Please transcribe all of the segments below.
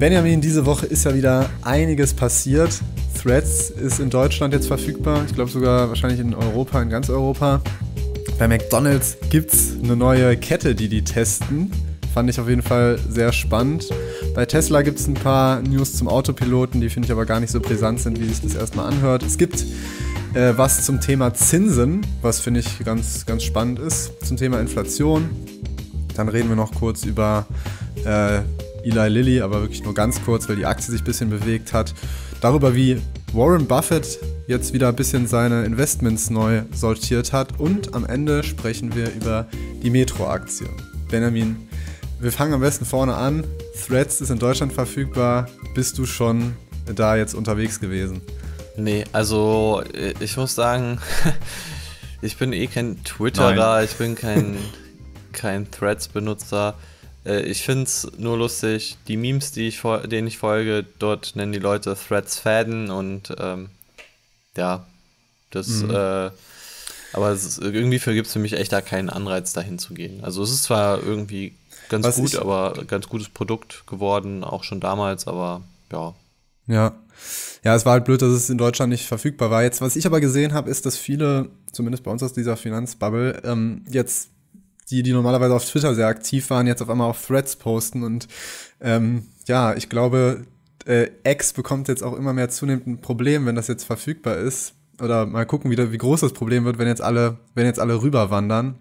Benjamin, diese Woche ist ja wieder einiges passiert. Threads ist in Deutschland jetzt verfügbar. Ich glaube sogar wahrscheinlich in Europa, in ganz Europa. Bei McDonald's gibt es eine neue Kette, die die testen. Fand ich auf jeden Fall sehr spannend. Bei Tesla gibt es ein paar News zum Autopiloten, die finde ich aber gar nicht so brisant sind, wie sich das erstmal anhört. Es gibt äh, was zum Thema Zinsen, was finde ich ganz, ganz spannend ist, zum Thema Inflation. Dann reden wir noch kurz über äh, Eli Lilly, aber wirklich nur ganz kurz, weil die Aktie sich ein bisschen bewegt hat. Darüber, wie Warren Buffett jetzt wieder ein bisschen seine Investments neu sortiert hat. Und am Ende sprechen wir über die Metro-Aktie. Benjamin, wir fangen am besten vorne an. Threads ist in Deutschland verfügbar. Bist du schon da jetzt unterwegs gewesen? Nee, also äh, ich muss sagen, ich bin eh kein Twitterer, Nein. ich bin kein, kein Threads-Benutzer. Äh, ich finde es nur lustig, die Memes, die ich, denen ich folge, dort nennen die Leute Threads Fäden und ähm, ja, das. Mhm. Äh, aber ist, irgendwie gibt es für mich echt da keinen Anreiz, dahin zu gehen. Also es ist zwar irgendwie ganz Was gut, ich, aber ganz gutes Produkt geworden, auch schon damals, aber ja. Ja, ja, es war halt blöd, dass es in Deutschland nicht verfügbar war. Jetzt, was ich aber gesehen habe, ist, dass viele, zumindest bei uns aus dieser Finanzbubble, ähm, jetzt die, die normalerweise auf Twitter sehr aktiv waren, jetzt auf einmal auf Threads posten. Und ähm, ja, ich glaube, äh, X bekommt jetzt auch immer mehr zunehmend ein Problem, wenn das jetzt verfügbar ist. Oder mal gucken, wie, wie groß das Problem wird, wenn jetzt alle, wenn jetzt alle rüberwandern.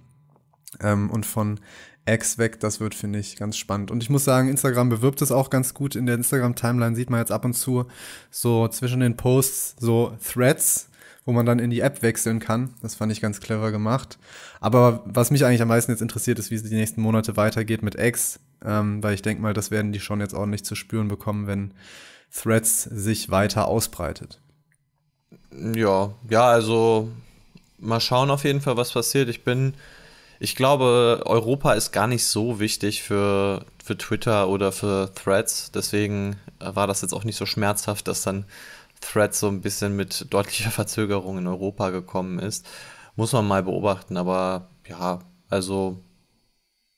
Ähm, und von X weg, das wird, finde ich, ganz spannend. Und ich muss sagen, Instagram bewirbt es auch ganz gut. In der Instagram-Timeline sieht man jetzt ab und zu so zwischen den Posts so Threads, wo man dann in die App wechseln kann. Das fand ich ganz clever gemacht. Aber was mich eigentlich am meisten jetzt interessiert, ist, wie es die nächsten Monate weitergeht mit X, ähm, weil ich denke mal, das werden die schon jetzt ordentlich zu spüren bekommen, wenn Threads sich weiter ausbreitet. Ja, ja, also mal schauen auf jeden Fall, was passiert. Ich bin, ich glaube, Europa ist gar nicht so wichtig für, für Twitter oder für Threads. Deswegen war das jetzt auch nicht so schmerzhaft, dass dann Thread so ein bisschen mit deutlicher Verzögerung in Europa gekommen ist. Muss man mal beobachten, aber ja, also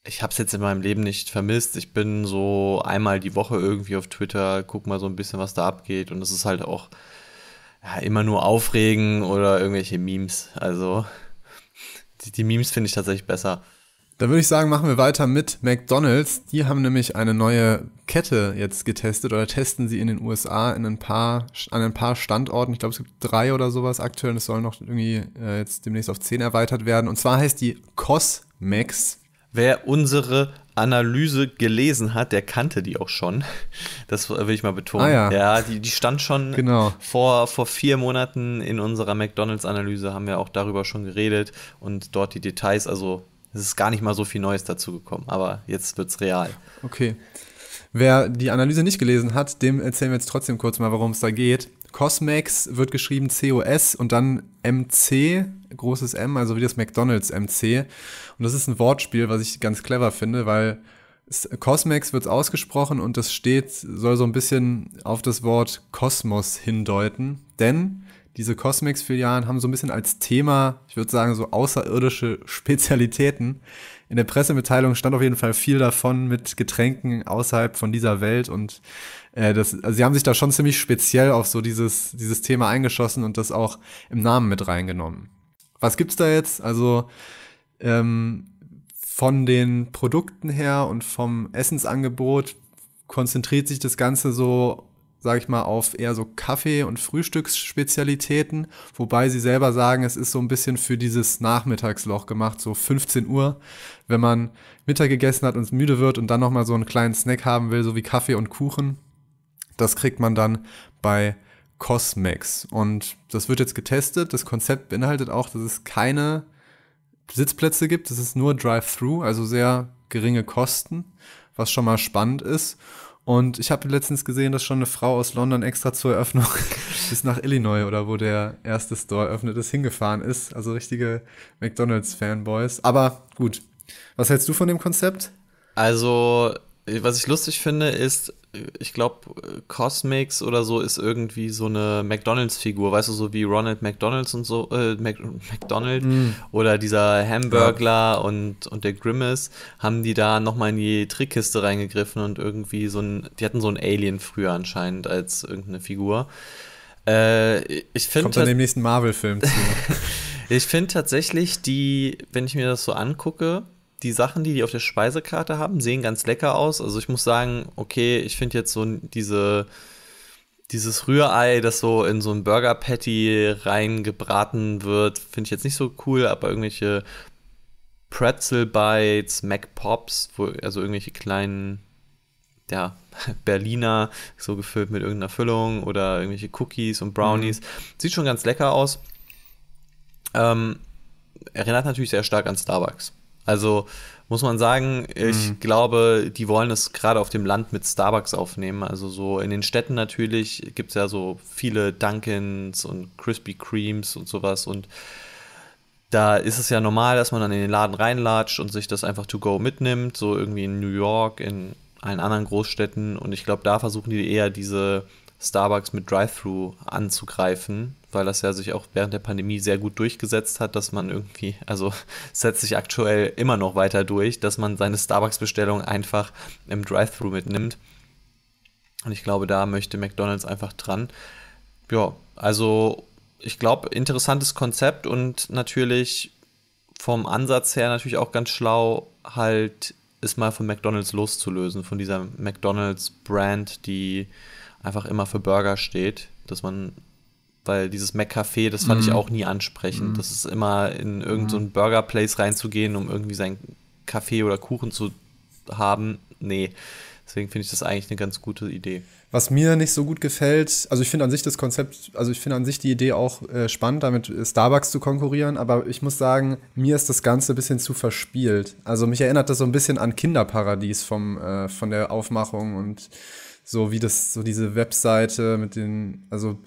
ich habe es jetzt in meinem Leben nicht vermisst. Ich bin so einmal die Woche irgendwie auf Twitter, guck mal so ein bisschen, was da abgeht und es ist halt auch ja, immer nur Aufregen oder irgendwelche Memes. Also die, die Memes finde ich tatsächlich besser. Da würde ich sagen, machen wir weiter mit McDonald's. Die haben nämlich eine neue Kette jetzt getestet oder testen sie in den USA in ein paar, an ein paar Standorten. Ich glaube, es gibt drei oder sowas aktuell. Das soll noch irgendwie äh, jetzt demnächst auf zehn erweitert werden. Und zwar heißt die Cosmex. Wer unsere Analyse gelesen hat, der kannte die auch schon. Das will ich mal betonen. Ah, ja, ja die, die, stand schon genau. vor, vor vier Monaten in unserer McDonalds-Analyse, haben wir auch darüber schon geredet und dort die Details. Also es ist gar nicht mal so viel Neues dazugekommen, aber jetzt wird's real. Okay. Wer die Analyse nicht gelesen hat, dem erzählen wir jetzt trotzdem kurz mal, worum es da geht. Cosmex wird geschrieben COS und dann MC, großes M, also wie das McDonalds MC. Und das ist ein Wortspiel, was ich ganz clever finde, weil Cosmex wird ausgesprochen und das steht, soll so ein bisschen auf das Wort Kosmos hindeuten. Denn diese cosmix filialen haben so ein bisschen als Thema, ich würde sagen, so außerirdische Spezialitäten. In der Pressemitteilung stand auf jeden Fall viel davon mit Getränken außerhalb von dieser Welt und äh, das, also sie haben sich da schon ziemlich speziell auf so dieses, dieses Thema eingeschossen und das auch im Namen mit reingenommen. Was gibt's da jetzt? Also ähm, von den Produkten her und vom Essensangebot konzentriert sich das Ganze so sage ich mal, auf eher so Kaffee- und Frühstücksspezialitäten, wobei sie selber sagen, es ist so ein bisschen für dieses Nachmittagsloch gemacht, so 15 Uhr, wenn man Mittag gegessen hat und müde wird und dann nochmal so einen kleinen Snack haben will, so wie Kaffee und Kuchen. Das kriegt man dann bei Cosmex und das wird jetzt getestet. Das Konzept beinhaltet auch, dass es keine Sitzplätze gibt, es ist nur Drive-Through, also sehr geringe Kosten, was schon mal spannend ist. Und ich habe letztens gesehen, dass schon eine Frau aus London extra zur Eröffnung bis nach Illinois oder wo der erste Store eröffnet ist, hingefahren ist. Also richtige McDonalds-Fanboys. Aber gut. Was hältst du von dem Konzept? Also, was ich lustig finde, ist, ich glaube, Cosmics oder so ist irgendwie so eine McDonalds-Figur, weißt du, so wie Ronald McDonalds und so, äh, Mac McDonald mm. oder dieser Hamburglar ja. und, und der Grimace, haben die da nochmal in die Trickkiste reingegriffen und irgendwie so ein, die hatten so ein Alien früher anscheinend als irgendeine Figur. Äh, ich finde. Kommt dann im nächsten Marvel-Film zu. ich finde tatsächlich die, wenn ich mir das so angucke, die Sachen, die die auf der Speisekarte haben, sehen ganz lecker aus. Also ich muss sagen, okay, ich finde jetzt so diese dieses Rührei, das so in so ein Burger Patty reingebraten wird, finde ich jetzt nicht so cool, aber irgendwelche Pretzel Bites, Mac Pops, wo, also irgendwelche kleinen ja, Berliner, so gefüllt mit irgendeiner Füllung oder irgendwelche Cookies und Brownies. Mhm. Sieht schon ganz lecker aus. Ähm, erinnert natürlich sehr stark an Starbucks. Also muss man sagen, ich mhm. glaube, die wollen es gerade auf dem Land mit Starbucks aufnehmen. Also so in den Städten natürlich gibt es ja so viele Dunkins und Krispy Kremes und sowas. Und da ist es ja normal, dass man dann in den Laden reinlatscht und sich das einfach to go mitnimmt. So irgendwie in New York, in allen anderen Großstädten. Und ich glaube, da versuchen die eher diese Starbucks mit Drive-Thru anzugreifen weil das ja sich auch während der Pandemie sehr gut durchgesetzt hat, dass man irgendwie, also setzt sich aktuell immer noch weiter durch, dass man seine Starbucks-Bestellung einfach im Drive-Thru mitnimmt. Und ich glaube, da möchte McDonald's einfach dran. Ja, also ich glaube, interessantes Konzept und natürlich vom Ansatz her natürlich auch ganz schlau, halt es mal von McDonald's loszulösen, von dieser McDonald's-Brand, die einfach immer für Burger steht, dass man weil dieses McCafé, das fand mm. ich mhm. auch nie ansprechend. Mm. Das ist immer in irgendein so mhm. Burger Place reinzugehen, um irgendwie seinen Kaffee oder Kuchen zu haben. Nee. Deswegen finde ich das eigentlich eine ganz gute Idee. Was mir nicht so gut gefällt, also ich finde an sich das Konzept, also ich finde an sich die Idee auch äh, spannend, damit äh, Starbucks zu konkurrieren, aber ich muss sagen, mir ist das Ganze ein bisschen zu verspielt. Also mich erinnert das so ein bisschen an Kinderparadies vom, äh, von der Aufmachung und so wie das, so diese Webseite mit den, also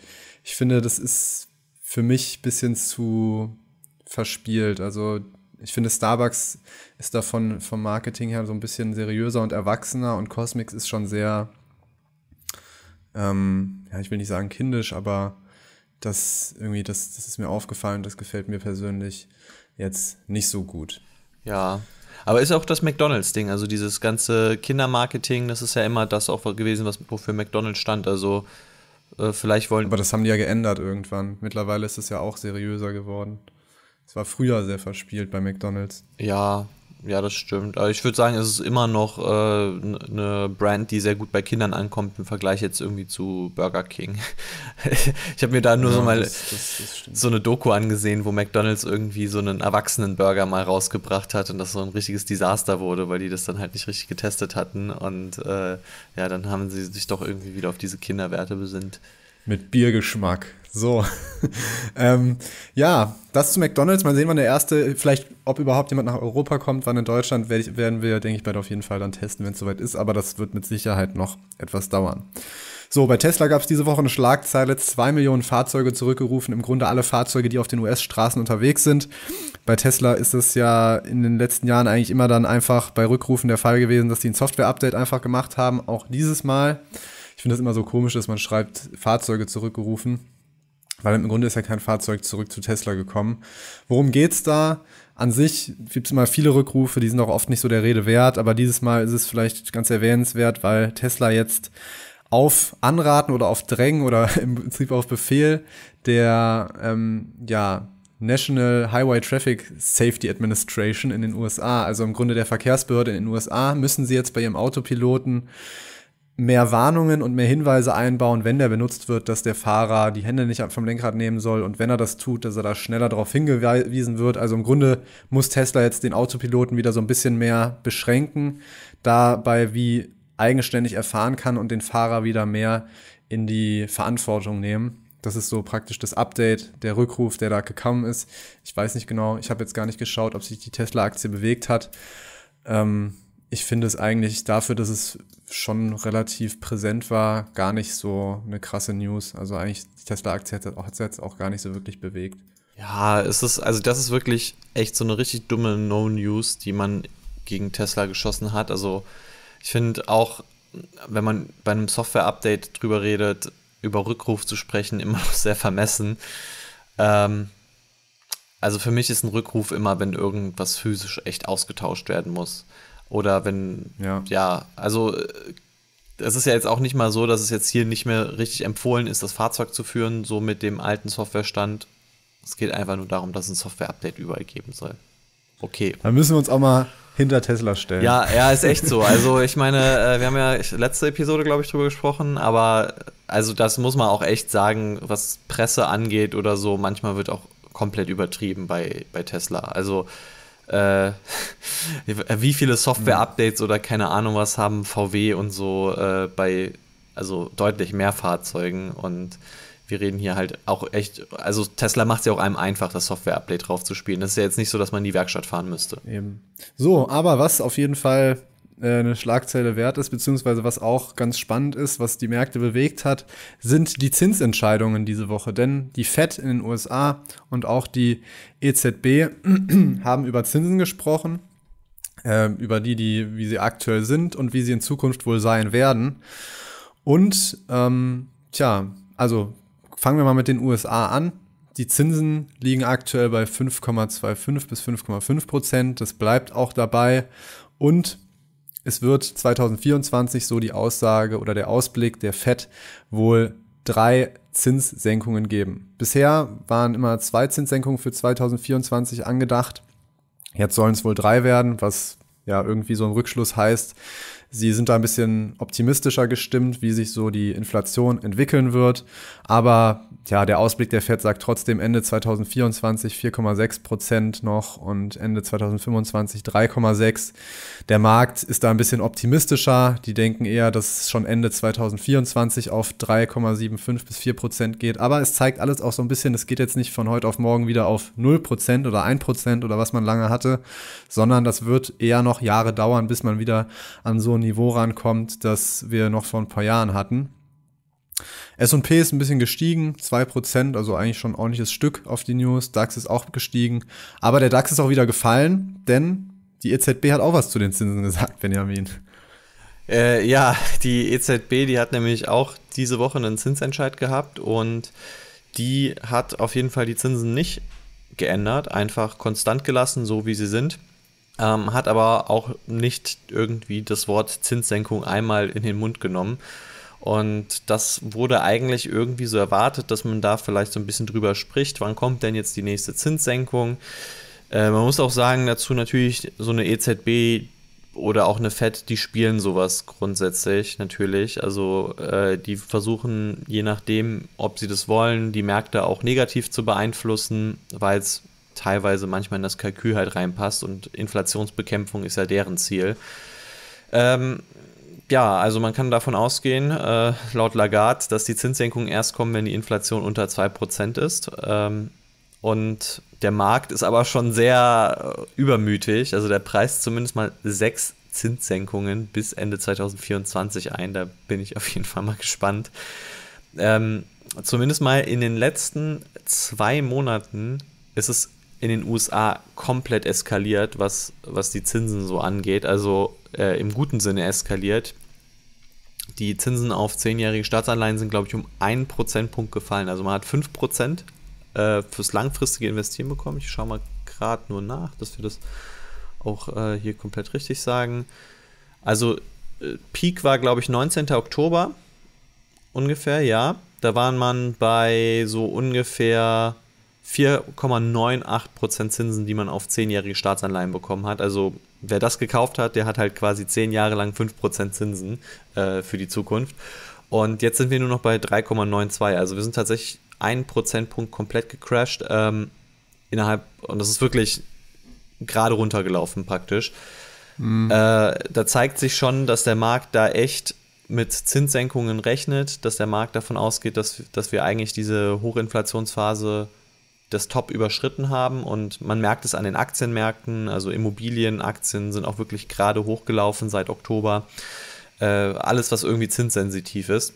ich finde, das ist für mich ein bisschen zu verspielt. Also ich finde, Starbucks ist davon vom Marketing her so ein bisschen seriöser und erwachsener und Cosmix ist schon sehr, ähm, ja, ich will nicht sagen kindisch, aber das irgendwie, das, das ist mir aufgefallen, das gefällt mir persönlich jetzt nicht so gut. Ja, aber ist auch das McDonalds-Ding, also dieses ganze Kindermarketing, das ist ja immer das auch gewesen, was wofür McDonalds stand. Also äh, vielleicht wollen. Aber das haben die ja geändert irgendwann. Mittlerweile ist es ja auch seriöser geworden. Es war früher sehr verspielt bei McDonalds. Ja, ja, das stimmt. Aber ich würde sagen, es ist immer noch eine äh, ne Brand, die sehr gut bei Kindern ankommt im Vergleich jetzt irgendwie zu Burger King. ich habe mir da nur ja, so mal das, das, das so eine Doku angesehen, wo McDonald's irgendwie so einen Erwachsenenburger mal rausgebracht hat und das so ein richtiges Desaster wurde, weil die das dann halt nicht richtig getestet hatten. Und äh, ja, dann haben sie sich doch irgendwie wieder auf diese Kinderwerte besinnt. Mit Biergeschmack. So. ähm, ja, das zu McDonalds. Mal sehen, wann der erste, vielleicht, ob überhaupt jemand nach Europa kommt, wann in Deutschland, werd, werden wir, denke ich, bald auf jeden Fall dann testen, wenn es soweit ist. Aber das wird mit Sicherheit noch etwas dauern. So, bei Tesla gab es diese Woche eine Schlagzeile, zwei Millionen Fahrzeuge zurückgerufen, im Grunde alle Fahrzeuge, die auf den US-Straßen unterwegs sind. Bei Tesla ist es ja in den letzten Jahren eigentlich immer dann einfach bei Rückrufen der Fall gewesen, dass die ein Software-Update einfach gemacht haben, auch dieses Mal. Ich finde das immer so komisch, dass man schreibt, Fahrzeuge zurückgerufen weil im Grunde ist ja kein Fahrzeug zurück zu Tesla gekommen. Worum geht's da? An sich gibt es immer viele Rückrufe, die sind auch oft nicht so der Rede wert, aber dieses Mal ist es vielleicht ganz erwähnenswert, weil Tesla jetzt auf Anraten oder auf Drängen oder im Prinzip auf Befehl der ähm, ja, National Highway Traffic Safety Administration in den USA, also im Grunde der Verkehrsbehörde in den USA, müssen sie jetzt bei ihrem Autopiloten mehr Warnungen und mehr Hinweise einbauen, wenn der benutzt wird, dass der Fahrer die Hände nicht vom Lenkrad nehmen soll und wenn er das tut, dass er da schneller darauf hingewiesen wird. Also im Grunde muss Tesla jetzt den Autopiloten wieder so ein bisschen mehr beschränken, dabei wie eigenständig erfahren kann und den Fahrer wieder mehr in die Verantwortung nehmen. Das ist so praktisch das Update, der Rückruf, der da gekommen ist. Ich weiß nicht genau, ich habe jetzt gar nicht geschaut, ob sich die Tesla-Aktie bewegt hat. Ähm, ich finde es eigentlich dafür, dass es schon relativ präsent war, gar nicht so eine krasse News. Also eigentlich die Tesla-Aktie hat es jetzt auch gar nicht so wirklich bewegt. Ja, es ist, also das ist wirklich echt so eine richtig dumme No-News, die man gegen Tesla geschossen hat. Also ich finde auch, wenn man bei einem Software-Update drüber redet, über Rückruf zu sprechen, immer noch sehr vermessen. Ähm, also für mich ist ein Rückruf immer, wenn irgendwas physisch echt ausgetauscht werden muss. Oder wenn, ja, ja also es äh, ist ja jetzt auch nicht mal so, dass es jetzt hier nicht mehr richtig empfohlen ist, das Fahrzeug zu führen, so mit dem alten Softwarestand. Es geht einfach nur darum, dass es ein Software-Update überall geben soll. Okay. Dann müssen wir uns auch mal hinter Tesla stellen. Ja, ja, ist echt so. Also ich meine, äh, wir haben ja letzte Episode, glaube ich, drüber gesprochen, aber also das muss man auch echt sagen, was Presse angeht oder so, manchmal wird auch komplett übertrieben bei, bei Tesla. Also äh, wie viele Software-Updates oder keine Ahnung was haben VW und so äh, bei, also deutlich mehr Fahrzeugen und wir reden hier halt auch echt, also Tesla macht es ja auch einem einfach, das Software-Update draufzuspielen. Das ist ja jetzt nicht so, dass man in die Werkstatt fahren müsste. Eben. So, aber was auf jeden Fall äh, eine Schlagzeile wert ist, beziehungsweise was auch ganz spannend ist, was die Märkte bewegt hat, sind die Zinsentscheidungen diese Woche. Denn die Fed in den USA und auch die EZB haben über Zinsen gesprochen, äh, über die, die, wie sie aktuell sind und wie sie in Zukunft wohl sein werden. Und ähm, tja, also fangen wir mal mit den USA an. Die Zinsen liegen aktuell bei 5,25 bis 5,5 Prozent. Das bleibt auch dabei. Und es wird 2024 so die Aussage oder der Ausblick der FED wohl drei Zinssenkungen geben. Bisher waren immer zwei Zinssenkungen für 2024 angedacht. Jetzt sollen es wohl drei werden, was ja irgendwie so ein Rückschluss heißt, Sie sind da ein bisschen optimistischer gestimmt, wie sich so die Inflation entwickeln wird. Aber ja, der Ausblick der Fed sagt trotzdem Ende 2024 4,6 Prozent noch und Ende 2025 3,6. Der Markt ist da ein bisschen optimistischer. Die denken eher, dass es schon Ende 2024 auf 3,75 bis 4 Prozent geht. Aber es zeigt alles auch so ein bisschen, es geht jetzt nicht von heute auf morgen wieder auf 0 Prozent oder 1 Prozent oder was man lange hatte, sondern das wird eher noch Jahre dauern, bis man wieder an so ein Niveau rankommt, das wir noch vor ein paar Jahren hatten. S&P ist ein bisschen gestiegen, 2%, also eigentlich schon ein ordentliches Stück auf die News. DAX ist auch gestiegen, aber der DAX ist auch wieder gefallen, denn die EZB hat auch was zu den Zinsen gesagt, Benjamin. Äh, ja, die EZB, die hat nämlich auch diese Woche einen Zinsentscheid gehabt und die hat auf jeden Fall die Zinsen nicht geändert, einfach konstant gelassen, so wie sie sind ähm, hat aber auch nicht irgendwie das Wort Zinssenkung einmal in den Mund genommen. Und das wurde eigentlich irgendwie so erwartet, dass man da vielleicht so ein bisschen drüber spricht. Wann kommt denn jetzt die nächste Zinssenkung? Äh, man muss auch sagen, dazu natürlich so eine EZB oder auch eine FED, die spielen sowas grundsätzlich natürlich. Also äh, die versuchen, je nachdem, ob sie das wollen, die Märkte auch negativ zu beeinflussen, weil es teilweise manchmal in das Kalkül halt reinpasst und Inflationsbekämpfung ist ja deren Ziel. Ähm, ja, also man kann davon ausgehen, äh, laut Lagarde, dass die Zinssenkungen erst kommen, wenn die Inflation unter 2% ist. Ähm, und der Markt ist aber schon sehr äh, übermütig. Also der Preis zumindest mal sechs Zinssenkungen bis Ende 2024 ein. Da bin ich auf jeden Fall mal gespannt. Ähm, zumindest mal in den letzten zwei Monaten ist es in den USA komplett eskaliert, was, was die Zinsen so angeht. Also äh, im guten Sinne eskaliert. Die Zinsen auf zehnjährige Staatsanleihen sind, glaube ich, um einen Prozentpunkt gefallen. Also man hat 5% äh, fürs langfristige Investieren bekommen. Ich schaue mal gerade nur nach, dass wir das auch äh, hier komplett richtig sagen. Also äh, Peak war, glaube ich, 19. Oktober ungefähr, ja. Da waren man bei so ungefähr 4,98% Zinsen, die man auf 10-jährige Staatsanleihen bekommen hat. Also wer das gekauft hat, der hat halt quasi 10 Jahre lang 5% Zinsen äh, für die Zukunft. Und jetzt sind wir nur noch bei 3,92. Also wir sind tatsächlich einen Prozentpunkt komplett gecrashed ähm, innerhalb, und das ist wirklich gerade runtergelaufen praktisch. Mhm. Äh, da zeigt sich schon, dass der Markt da echt mit Zinssenkungen rechnet, dass der Markt davon ausgeht, dass, dass wir eigentlich diese Hochinflationsphase das Top überschritten haben und man merkt es an den Aktienmärkten, also Immobilienaktien sind auch wirklich gerade hochgelaufen seit Oktober. Äh, alles, was irgendwie zinssensitiv ist.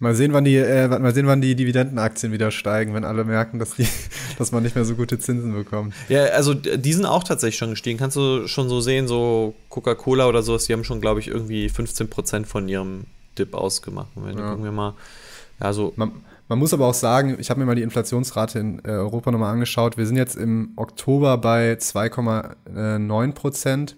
Mal sehen, wann die, äh, mal sehen, wann die Dividendenaktien wieder steigen, wenn alle merken, dass, die, dass man nicht mehr so gute Zinsen bekommt. Ja, also die sind auch tatsächlich schon gestiegen. Kannst du schon so sehen, so Coca-Cola oder sowas, die haben schon, glaube ich, irgendwie 15% von ihrem Dip ausgemacht. wenn ja. gucken wir mal, also man, man muss aber auch sagen, ich habe mir mal die Inflationsrate in äh, Europa nochmal angeschaut. Wir sind jetzt im Oktober bei 2,9 äh, Prozent.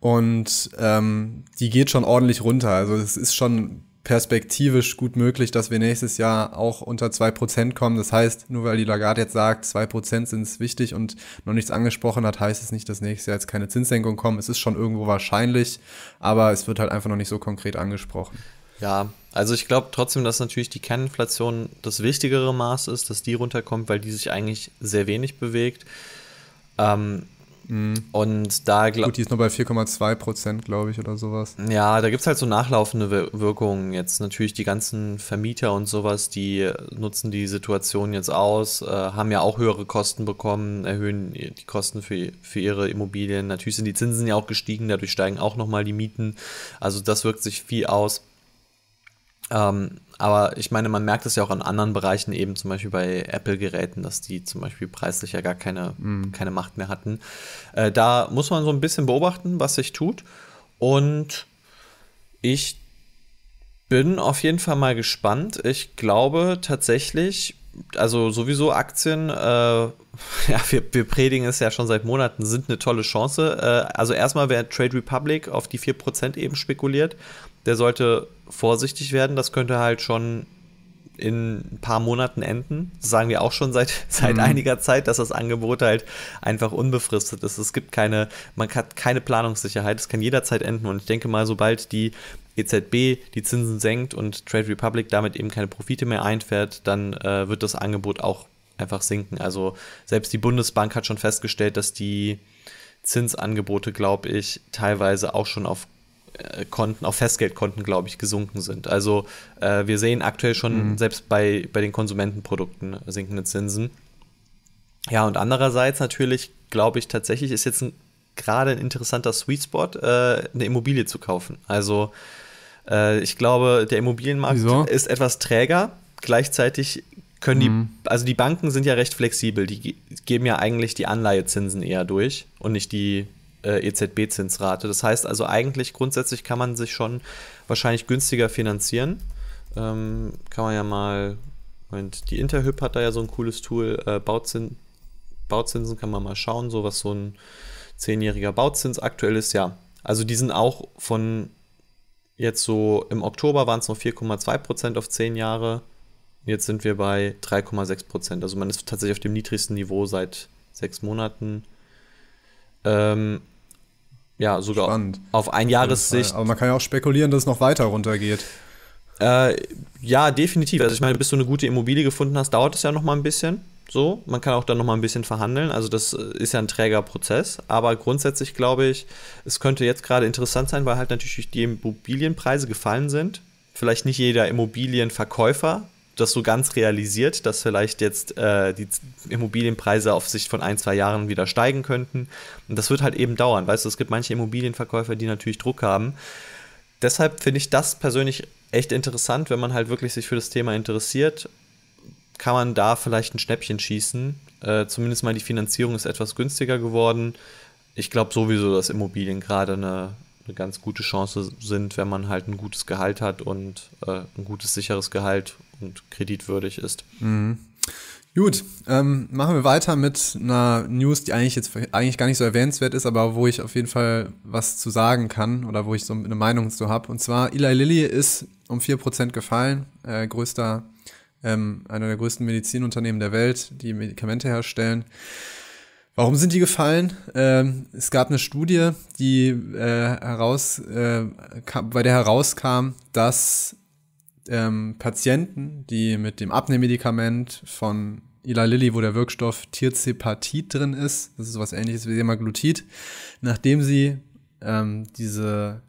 Und ähm, die geht schon ordentlich runter. Also es ist schon perspektivisch gut möglich, dass wir nächstes Jahr auch unter 2% kommen. Das heißt, nur weil die Lagarde jetzt sagt, 2% sind es wichtig und noch nichts angesprochen hat, heißt es nicht, dass nächstes Jahr jetzt keine Zinssenkung kommen. Es ist schon irgendwo wahrscheinlich, aber es wird halt einfach noch nicht so konkret angesprochen. Ja, also ich glaube trotzdem, dass natürlich die Kerninflation das wichtigere Maß ist, dass die runterkommt, weil die sich eigentlich sehr wenig bewegt. Ähm, mhm. Und da glaube ich. Gut, die ist nur bei 4,2 Prozent, glaube ich, oder sowas. Ja, da gibt es halt so nachlaufende Wirkungen. Jetzt natürlich die ganzen Vermieter und sowas, die nutzen die Situation jetzt aus, äh, haben ja auch höhere Kosten bekommen, erhöhen die Kosten für, für ihre Immobilien. Natürlich sind die Zinsen ja auch gestiegen, dadurch steigen auch nochmal die Mieten. Also das wirkt sich viel aus. Ähm, aber ich meine, man merkt es ja auch an anderen Bereichen, eben zum Beispiel bei Apple-Geräten, dass die zum Beispiel preislich ja gar keine, mm. keine Macht mehr hatten. Äh, da muss man so ein bisschen beobachten, was sich tut. Und ich bin auf jeden Fall mal gespannt. Ich glaube tatsächlich, also sowieso Aktien, äh, ja, wir, wir, predigen es ja schon seit Monaten, sind eine tolle Chance. Äh, also erstmal, wer Trade Republic auf die 4% eben spekuliert, der sollte vorsichtig werden. Das könnte halt schon in ein paar Monaten enden. Das sagen wir auch schon seit, seit mhm. einiger Zeit, dass das Angebot halt einfach unbefristet ist. Es gibt keine, man hat keine Planungssicherheit. Es kann jederzeit enden. Und ich denke mal, sobald die EZB die Zinsen senkt und Trade Republic damit eben keine Profite mehr einfährt, dann äh, wird das Angebot auch einfach sinken. Also selbst die Bundesbank hat schon festgestellt, dass die Zinsangebote, glaube ich, teilweise auch schon auf äh, Konten, auf Festgeldkonten, glaube ich, gesunken sind. Also äh, wir sehen aktuell schon mhm. selbst bei, bei den Konsumentenprodukten sinkende Zinsen. Ja, und andererseits natürlich, glaube ich, tatsächlich ist jetzt gerade ein interessanter Sweet Spot, äh, eine Immobilie zu kaufen. Also äh, ich glaube, der Immobilienmarkt Wieso? ist etwas träger. Gleichzeitig können mhm. die, also die Banken sind ja recht flexibel. Die geben ja eigentlich die Anleihezinsen eher durch und nicht die äh, EZB-Zinsrate. Das heißt also eigentlich grundsätzlich kann man sich schon wahrscheinlich günstiger finanzieren. Ähm, kann man ja mal, Moment, die Interhyp hat da ja so ein cooles Tool, äh, Bauzin, Bauzinsen kann man mal schauen, so was so ein zehnjähriger Bauzins aktuell ist, ja. Also die sind auch von jetzt so im Oktober waren es noch 4,2 Prozent auf 10 Jahre. Jetzt sind wir bei 3,6 Prozent. Also man ist tatsächlich auf dem niedrigsten Niveau seit sechs Monaten. Ähm, ja, sogar Spannend. auf ein Jahressicht. Aber man kann ja auch spekulieren, dass es noch weiter runtergeht. Äh, ja, definitiv. Also ich meine, bis du eine gute Immobilie gefunden hast, dauert es ja noch mal ein bisschen. So, man kann auch dann noch mal ein bisschen verhandeln. Also das äh, ist ja ein träger Prozess. Aber grundsätzlich glaube ich, es könnte jetzt gerade interessant sein, weil halt natürlich die Immobilienpreise gefallen sind. Vielleicht nicht jeder Immobilienverkäufer das so ganz realisiert, dass vielleicht jetzt äh, die Immobilienpreise auf Sicht von ein, zwei Jahren wieder steigen könnten. Und das wird halt eben dauern. Weißt du, es gibt manche Immobilienverkäufer, die natürlich Druck haben. Deshalb finde ich das persönlich echt interessant, wenn man halt wirklich sich für das Thema interessiert, kann man da vielleicht ein Schnäppchen schießen. Äh, zumindest mal die Finanzierung ist etwas günstiger geworden. Ich glaube sowieso, dass Immobilien gerade eine, eine ganz gute Chance sind, wenn man halt ein gutes Gehalt hat und äh, ein gutes, sicheres Gehalt und kreditwürdig ist. Mhm. Gut, ähm, machen wir weiter mit einer News, die eigentlich jetzt eigentlich gar nicht so erwähnenswert ist, aber wo ich auf jeden Fall was zu sagen kann oder wo ich so eine Meinung zu habe. Und zwar, Eli Lilly ist um 4% gefallen, äh, größter, ähm, einer der größten Medizinunternehmen der Welt, die Medikamente herstellen. Warum sind die gefallen? Ähm, es gab eine Studie, die äh, heraus, äh, kam, bei der herauskam, dass ähm, Patienten, die mit dem Abnehmmedikament von Ila Lilly, wo der Wirkstoff Tirzepatit drin ist, das ist was ähnliches wie Semaglutid, nachdem sie ähm, diese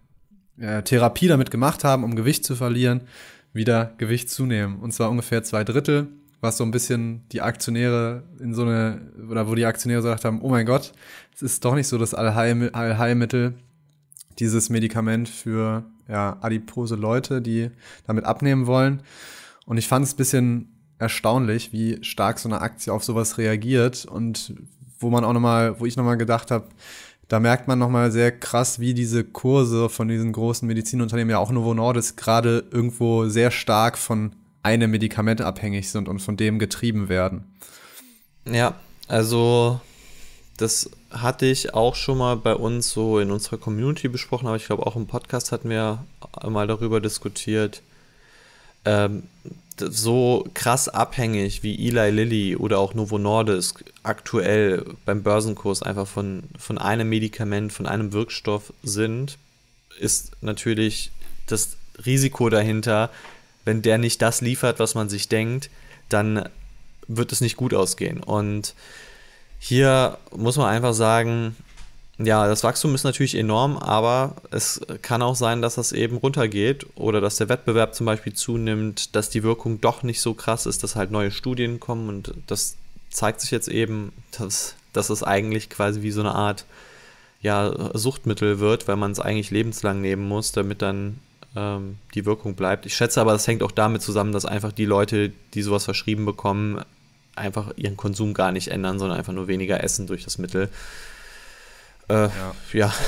äh, Therapie damit gemacht haben, um Gewicht zu verlieren, wieder Gewicht zunehmen. Und zwar ungefähr zwei Drittel, was so ein bisschen die Aktionäre in so eine, oder wo die Aktionäre gesagt haben, oh mein Gott, es ist doch nicht so das Allheilmittel, dieses Medikament für ja, adipose Leute, die damit abnehmen wollen. Und ich fand es ein bisschen erstaunlich, wie stark so eine Aktie auf sowas reagiert und wo man auch nochmal, wo ich nochmal gedacht habe, da merkt man nochmal sehr krass, wie diese Kurse von diesen großen Medizinunternehmen, ja auch Novo Nordisk, gerade irgendwo sehr stark von einem Medikament abhängig sind und von dem getrieben werden. Ja, also das hatte ich auch schon mal bei uns so in unserer Community besprochen, aber ich glaube auch im Podcast hatten wir mal darüber diskutiert. Ähm, so krass abhängig wie Eli Lilly oder auch Novo Nordisk aktuell beim Börsenkurs einfach von, von einem Medikament, von einem Wirkstoff sind, ist natürlich das Risiko dahinter, wenn der nicht das liefert, was man sich denkt, dann wird es nicht gut ausgehen. Und hier muss man einfach sagen, ja, das Wachstum ist natürlich enorm, aber es kann auch sein, dass das eben runtergeht oder dass der Wettbewerb zum Beispiel zunimmt, dass die Wirkung doch nicht so krass ist, dass halt neue Studien kommen und das zeigt sich jetzt eben, dass, dass es eigentlich quasi wie so eine Art ja, Suchtmittel wird, weil man es eigentlich lebenslang nehmen muss, damit dann ähm, die Wirkung bleibt. Ich schätze aber, das hängt auch damit zusammen, dass einfach die Leute, die sowas verschrieben bekommen, einfach ihren Konsum gar nicht ändern, sondern einfach nur weniger essen durch das Mittel. Äh, ja. ja.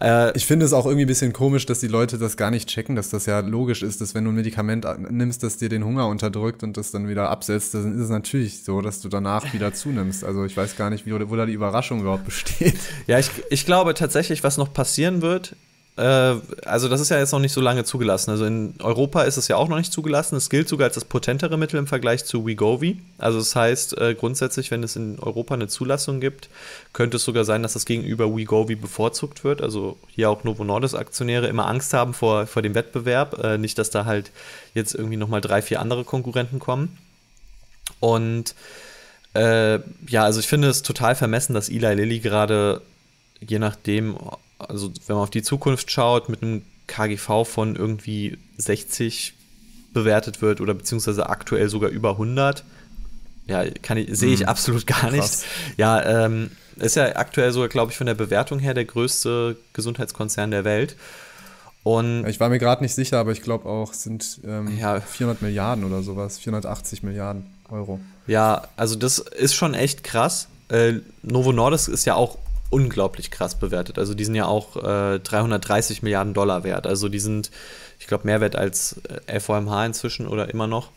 Äh, ich finde es auch irgendwie ein bisschen komisch, dass die Leute das gar nicht checken, dass das ja logisch ist, dass wenn du ein Medikament nimmst, das dir den Hunger unterdrückt und das dann wieder absetzt, dann ist es natürlich so, dass du danach wieder zunimmst. Also ich weiß gar nicht, wie, wo da die Überraschung überhaupt besteht. Ja, ich, ich glaube tatsächlich, was noch passieren wird, äh, also das ist ja jetzt noch nicht so lange zugelassen. Also in Europa ist es ja auch noch nicht zugelassen. Es gilt sogar als das potentere Mittel im Vergleich zu Wegovy. Also das heißt, äh, grundsätzlich, wenn es in Europa eine Zulassung gibt, könnte es sogar sein, dass das gegenüber Wegovy bevorzugt wird. Also hier auch Novo Nordisk Aktionäre immer Angst haben vor, vor dem Wettbewerb. Äh, nicht, dass da halt jetzt irgendwie nochmal drei, vier andere Konkurrenten kommen. Und äh, ja, also ich finde es total vermessen, dass Eli Lilly gerade je nachdem, also wenn man auf die Zukunft schaut, mit einem KGV von irgendwie 60 bewertet wird oder beziehungsweise aktuell sogar über 100. Ja, sehe ich hm. absolut gar nicht. Ja, ähm, ist ja aktuell sogar, glaube ich, von der Bewertung her der größte Gesundheitskonzern der Welt. Und ich war mir gerade nicht sicher, aber ich glaube auch, es sind ähm, ja, 400 Milliarden oder sowas, 480 Milliarden Euro. Ja, also das ist schon echt krass. Äh, Novo Nordisk ist ja auch unglaublich krass bewertet. Also die sind ja auch äh, 330 Milliarden Dollar wert. Also die sind, ich glaube, mehr wert als äh, FOMH inzwischen oder immer noch.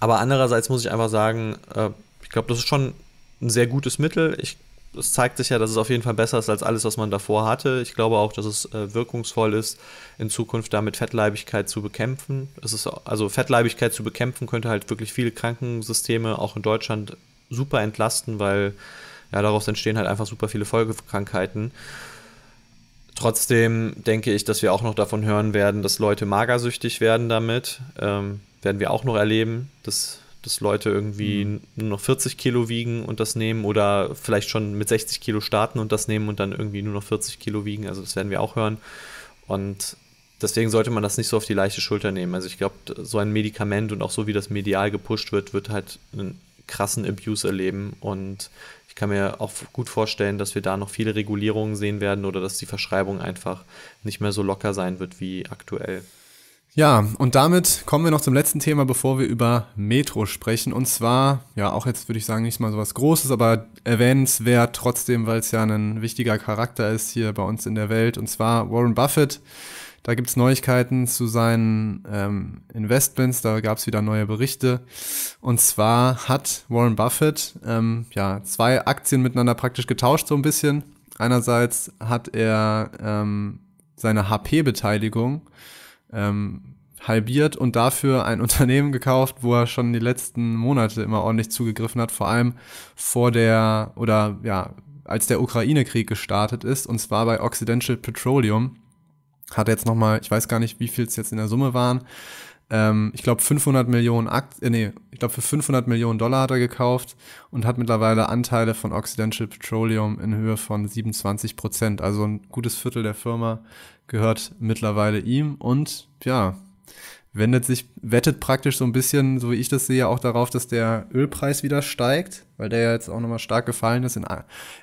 Aber andererseits muss ich einfach sagen, äh, ich glaube, das ist schon ein sehr gutes Mittel. Ich, es zeigt sich ja, dass es auf jeden Fall besser ist als alles, was man davor hatte. Ich glaube auch, dass es äh, wirkungsvoll ist, in Zukunft damit Fettleibigkeit zu bekämpfen. Es ist, also Fettleibigkeit zu bekämpfen könnte halt wirklich viele Krankensysteme auch in Deutschland super entlasten, weil ja, daraus entstehen halt einfach super viele Folgekrankheiten. Trotzdem denke ich, dass wir auch noch davon hören werden, dass Leute magersüchtig werden damit. Ähm, werden wir auch noch erleben, dass, dass Leute irgendwie mhm. nur noch 40 Kilo wiegen und das nehmen oder vielleicht schon mit 60 Kilo starten und das nehmen und dann irgendwie nur noch 40 Kilo wiegen. Also das werden wir auch hören. Und deswegen sollte man das nicht so auf die leichte Schulter nehmen. Also ich glaube, so ein Medikament und auch so wie das medial gepusht wird, wird halt einen krassen Abuse erleben und ich kann mir auch gut vorstellen, dass wir da noch viele Regulierungen sehen werden oder dass die Verschreibung einfach nicht mehr so locker sein wird wie aktuell. Ja, und damit kommen wir noch zum letzten Thema, bevor wir über Metro sprechen. Und zwar, ja, auch jetzt würde ich sagen, nicht mal so was Großes, aber erwähnenswert trotzdem, weil es ja ein wichtiger Charakter ist hier bei uns in der Welt. Und zwar Warren Buffett da gibt es Neuigkeiten zu seinen ähm, Investments, da gab es wieder neue Berichte. Und zwar hat Warren Buffett ähm, ja, zwei Aktien miteinander praktisch getauscht, so ein bisschen. Einerseits hat er ähm, seine HP-Beteiligung ähm, halbiert und dafür ein Unternehmen gekauft, wo er schon die letzten Monate immer ordentlich zugegriffen hat, vor allem vor der oder ja, als der Ukraine-Krieg gestartet ist, und zwar bei Occidental Petroleum. Hat jetzt nochmal, ich weiß gar nicht, wie viel es jetzt in der Summe waren. Ähm, ich glaube 500 Millionen Akt, äh, nee, ich glaube für 500 Millionen Dollar hat er gekauft und hat mittlerweile Anteile von Occidental Petroleum in Höhe von 27 Prozent. Also ein gutes Viertel der Firma gehört mittlerweile ihm und ja, wendet sich, wettet praktisch so ein bisschen, so wie ich das sehe, auch darauf, dass der Ölpreis wieder steigt, weil der ja jetzt auch nochmal stark gefallen ist, in,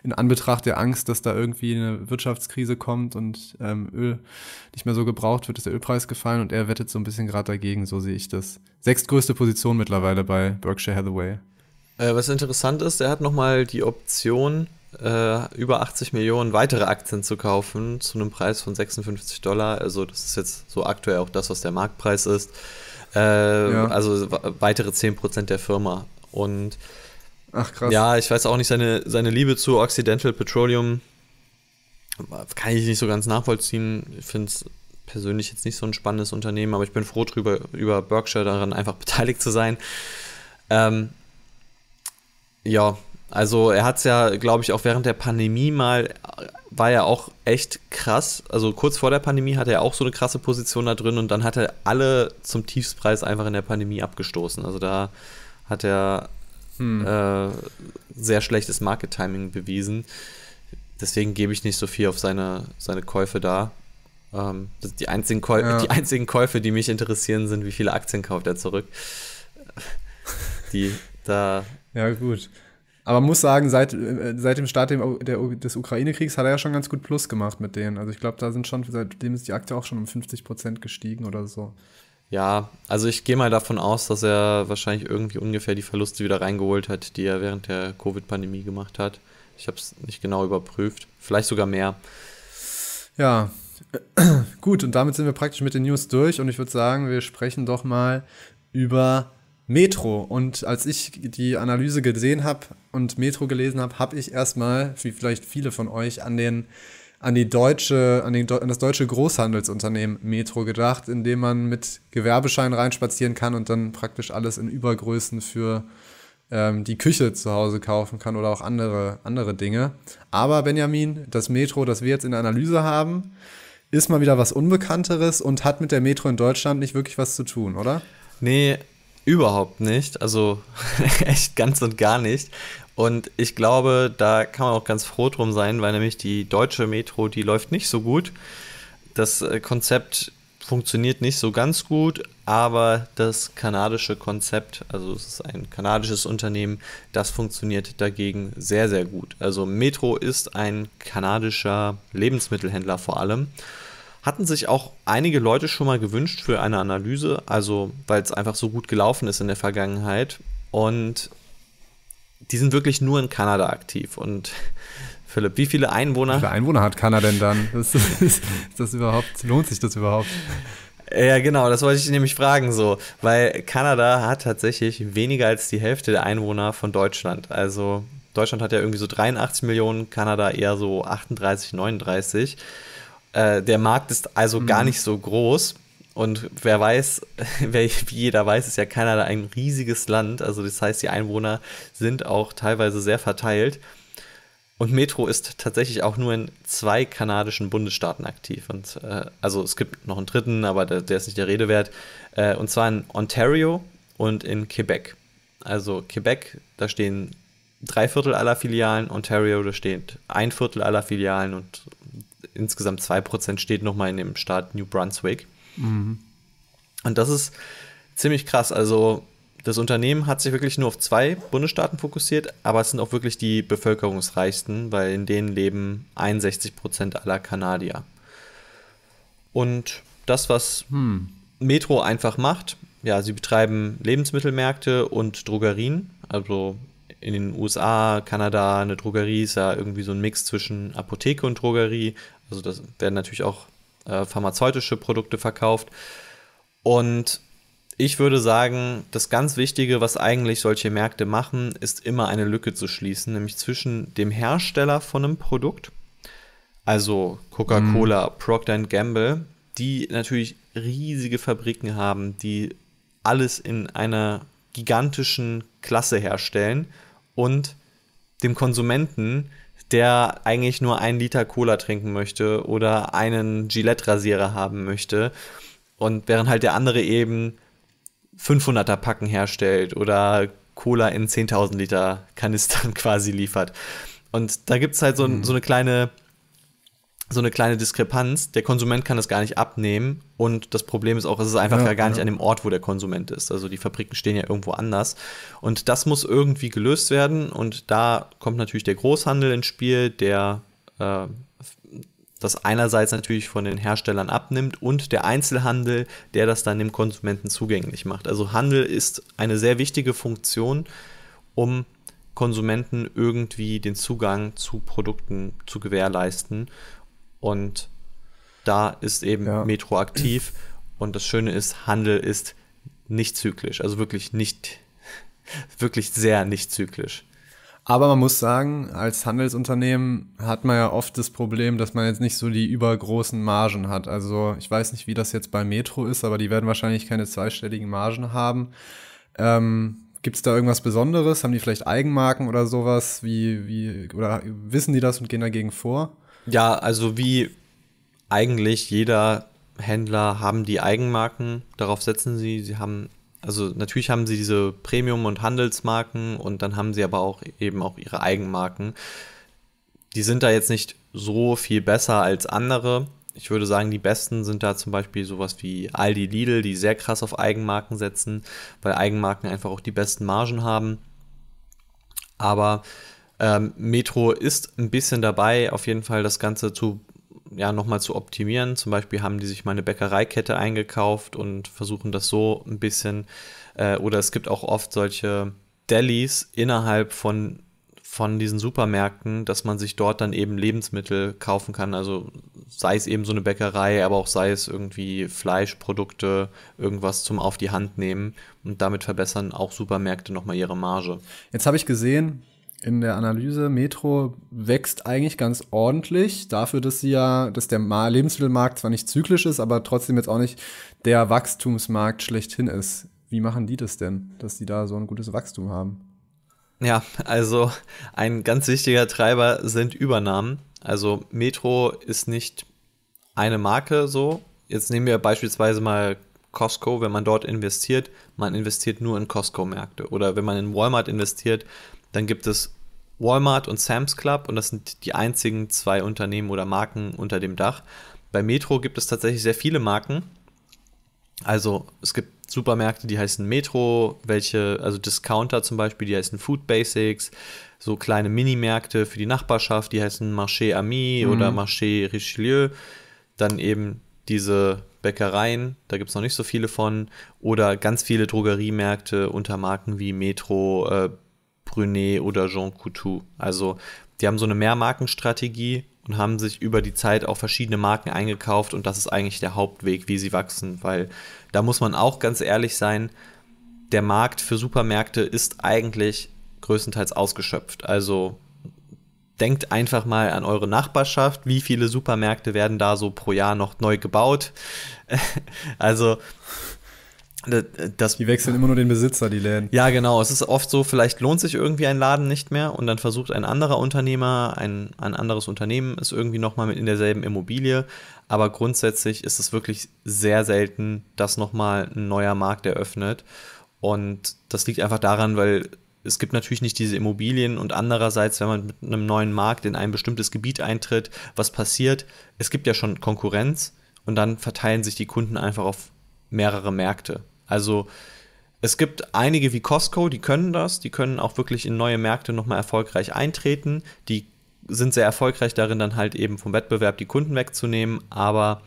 in Anbetracht der Angst, dass da irgendwie eine Wirtschaftskrise kommt und ähm, Öl nicht mehr so gebraucht wird, ist der Ölpreis gefallen und er wettet so ein bisschen gerade dagegen, so sehe ich das. Sechstgrößte Position mittlerweile bei Berkshire Hathaway. Äh, was interessant ist, er hat nochmal die Option, äh, über 80 Millionen weitere Aktien zu kaufen zu einem Preis von 56 Dollar. Also das ist jetzt so aktuell auch das, was der Marktpreis ist. Äh, ja. Also weitere 10% der Firma. Und Ach krass. Ja, ich weiß auch nicht, seine, seine Liebe zu Occidental Petroleum kann ich nicht so ganz nachvollziehen. Ich finde es persönlich jetzt nicht so ein spannendes Unternehmen, aber ich bin froh drüber, über Berkshire daran einfach beteiligt zu sein. Ähm, ja, also er hat es ja, glaube ich, auch während der Pandemie mal, war ja auch echt krass. Also kurz vor der Pandemie hatte er auch so eine krasse Position da drin und dann hat er alle zum Tiefspreis einfach in der Pandemie abgestoßen. Also da hat er hm. äh, sehr schlechtes Market-Timing bewiesen. Deswegen gebe ich nicht so viel auf seine, seine Käufe da. Ähm, die, einzigen Käu ja. die einzigen Käufe, die mich interessieren, sind, wie viele Aktien kauft er zurück. Die da. Ja, gut. Aber man muss sagen, seit, äh, seit dem Start des Ukraine-Kriegs hat er ja schon ganz gut Plus gemacht mit denen. Also ich glaube, da sind schon, seitdem ist die Aktie auch schon um 50 Prozent gestiegen oder so. Ja, also ich gehe mal davon aus, dass er wahrscheinlich irgendwie ungefähr die Verluste wieder reingeholt hat, die er während der Covid-Pandemie gemacht hat. Ich habe es nicht genau überprüft. Vielleicht sogar mehr. Ja, gut. Und damit sind wir praktisch mit den News durch. Und ich würde sagen, wir sprechen doch mal über Metro. Und als ich die Analyse gesehen habe und Metro gelesen habe, habe ich erstmal, wie vielleicht viele von euch, an den an die deutsche, an, den, an das deutsche Großhandelsunternehmen Metro gedacht, in dem man mit Gewerbeschein reinspazieren kann und dann praktisch alles in Übergrößen für ähm, die Küche zu Hause kaufen kann oder auch andere, andere Dinge. Aber Benjamin, das Metro, das wir jetzt in der Analyse haben, ist mal wieder was Unbekannteres und hat mit der Metro in Deutschland nicht wirklich was zu tun, oder? Nee, Überhaupt nicht. Also echt ganz und gar nicht. Und ich glaube, da kann man auch ganz froh drum sein, weil nämlich die deutsche Metro, die läuft nicht so gut. Das äh, Konzept funktioniert nicht so ganz gut, aber das kanadische Konzept, also es ist ein kanadisches Unternehmen, das funktioniert dagegen sehr, sehr gut. Also Metro ist ein kanadischer Lebensmittelhändler vor allem hatten sich auch einige Leute schon mal gewünscht für eine Analyse, also weil es einfach so gut gelaufen ist in der Vergangenheit. Und die sind wirklich nur in Kanada aktiv. Und Philipp, wie viele Einwohner? Wie viele Einwohner hat Kanada denn dann? Ist, ist, ist das überhaupt, lohnt sich das überhaupt? Ja, genau, das wollte ich nämlich fragen so, weil Kanada hat tatsächlich weniger als die Hälfte der Einwohner von Deutschland. Also Deutschland hat ja irgendwie so 83 Millionen, Kanada eher so 38, 39. Äh, der Markt ist also mhm. gar nicht so groß. Und wer weiß, wer, wie jeder weiß, ist ja Kanada ein riesiges Land. Also das heißt, die Einwohner sind auch teilweise sehr verteilt. Und Metro ist tatsächlich auch nur in zwei kanadischen Bundesstaaten aktiv. Und äh, also es gibt noch einen dritten, aber der, der ist nicht der Rede wert. Äh, und zwar in Ontario und in Quebec. Also Quebec, da stehen drei Viertel aller Filialen, Ontario, da steht ein Viertel aller Filialen und insgesamt 2% steht nochmal in dem Staat New Brunswick. Mhm. Und das ist ziemlich krass. Also das Unternehmen hat sich wirklich nur auf zwei Bundesstaaten fokussiert, aber es sind auch wirklich die bevölkerungsreichsten, weil in denen leben 61 aller Kanadier. Und das, was hm. Metro einfach macht, ja, sie betreiben Lebensmittelmärkte und Drogerien, also in den USA, Kanada, eine Drogerie ist ja irgendwie so ein Mix zwischen Apotheke und Drogerie. Also das werden natürlich auch äh, pharmazeutische Produkte verkauft. Und ich würde sagen, das ganz Wichtige, was eigentlich solche Märkte machen, ist immer eine Lücke zu schließen, nämlich zwischen dem Hersteller von einem Produkt, also Coca-Cola, mm. Procter Gamble, die natürlich riesige Fabriken haben, die alles in einer gigantischen Klasse herstellen und dem Konsumenten, der eigentlich nur einen Liter Cola trinken möchte oder einen Gillette-Rasierer haben möchte. Und während halt der andere eben 500er Packen herstellt oder Cola in 10.000 Liter Kanistern quasi liefert. Und da gibt es halt so, mhm. so eine kleine so eine kleine Diskrepanz. Der Konsument kann das gar nicht abnehmen. Und das Problem ist auch, es ist einfach ja, gar ja. nicht an dem Ort, wo der Konsument ist. Also die Fabriken stehen ja irgendwo anders. Und das muss irgendwie gelöst werden. Und da kommt natürlich der Großhandel ins Spiel, der äh, das einerseits natürlich von den Herstellern abnimmt und der Einzelhandel, der das dann dem Konsumenten zugänglich macht. Also Handel ist eine sehr wichtige Funktion, um Konsumenten irgendwie den Zugang zu Produkten zu gewährleisten. Und da ist eben ja. Metro aktiv. Und das Schöne ist, Handel ist nicht zyklisch, also wirklich nicht, wirklich sehr nicht zyklisch. Aber man muss sagen, als Handelsunternehmen hat man ja oft das Problem, dass man jetzt nicht so die übergroßen Margen hat. Also ich weiß nicht, wie das jetzt bei Metro ist, aber die werden wahrscheinlich keine zweistelligen Margen haben. Ähm, Gibt es da irgendwas Besonderes? Haben die vielleicht Eigenmarken oder sowas? Wie, wie, oder wissen die das und gehen dagegen vor? Ja, also wie eigentlich jeder Händler haben die Eigenmarken, darauf setzen sie. Sie haben, also natürlich haben sie diese Premium- und Handelsmarken und dann haben sie aber auch eben auch ihre Eigenmarken. Die sind da jetzt nicht so viel besser als andere. Ich würde sagen, die besten sind da zum Beispiel sowas wie Aldi Lidl, die sehr krass auf Eigenmarken setzen, weil Eigenmarken einfach auch die besten Margen haben. Aber ähm, Metro ist ein bisschen dabei, auf jeden Fall das Ganze zu ja, nochmal zu optimieren. Zum Beispiel haben die sich meine Bäckereikette eingekauft und versuchen das so ein bisschen. Äh, oder es gibt auch oft solche Delis innerhalb von, von diesen Supermärkten, dass man sich dort dann eben Lebensmittel kaufen kann. Also sei es eben so eine Bäckerei, aber auch sei es irgendwie Fleischprodukte, irgendwas zum Auf die Hand nehmen. Und damit verbessern auch Supermärkte nochmal ihre Marge. Jetzt habe ich gesehen, in der Analyse, Metro wächst eigentlich ganz ordentlich, dafür, dass sie ja, dass der Lebensmittelmarkt zwar nicht zyklisch ist, aber trotzdem jetzt auch nicht der Wachstumsmarkt schlechthin ist. Wie machen die das denn, dass die da so ein gutes Wachstum haben? Ja, also ein ganz wichtiger Treiber sind Übernahmen. Also Metro ist nicht eine Marke so. Jetzt nehmen wir beispielsweise mal Costco, wenn man dort investiert, man investiert nur in Costco-Märkte. Oder wenn man in Walmart investiert, dann gibt es Walmart und Sam's Club und das sind die einzigen zwei Unternehmen oder Marken unter dem Dach. Bei Metro gibt es tatsächlich sehr viele Marken. Also es gibt Supermärkte, die heißen Metro, welche, also Discounter zum Beispiel, die heißen Food Basics, so kleine Minimärkte für die Nachbarschaft, die heißen Marché Ami mhm. oder Marché Richelieu. Dann eben diese Bäckereien, da gibt es noch nicht so viele von, oder ganz viele Drogeriemärkte unter Marken wie Metro, äh, Brunet oder Jean Coutu. Also die haben so eine Mehrmarkenstrategie und haben sich über die Zeit auch verschiedene Marken eingekauft und das ist eigentlich der Hauptweg, wie sie wachsen, weil da muss man auch ganz ehrlich sein, der Markt für Supermärkte ist eigentlich größtenteils ausgeschöpft. Also denkt einfach mal an eure Nachbarschaft, wie viele Supermärkte werden da so pro Jahr noch neu gebaut. also das, die wechseln immer nur den Besitzer, die Läden. Ja, genau. Es ist oft so, vielleicht lohnt sich irgendwie ein Laden nicht mehr und dann versucht ein anderer Unternehmer, ein, ein anderes Unternehmen, es irgendwie nochmal mit in derselben Immobilie. Aber grundsätzlich ist es wirklich sehr selten, dass nochmal ein neuer Markt eröffnet. Und das liegt einfach daran, weil es gibt natürlich nicht diese Immobilien und andererseits, wenn man mit einem neuen Markt in ein bestimmtes Gebiet eintritt, was passiert? Es gibt ja schon Konkurrenz und dann verteilen sich die Kunden einfach auf mehrere Märkte. Also es gibt einige wie Costco, die können das, die können auch wirklich in neue Märkte nochmal erfolgreich eintreten, die sind sehr erfolgreich darin, dann halt eben vom Wettbewerb die Kunden wegzunehmen, aber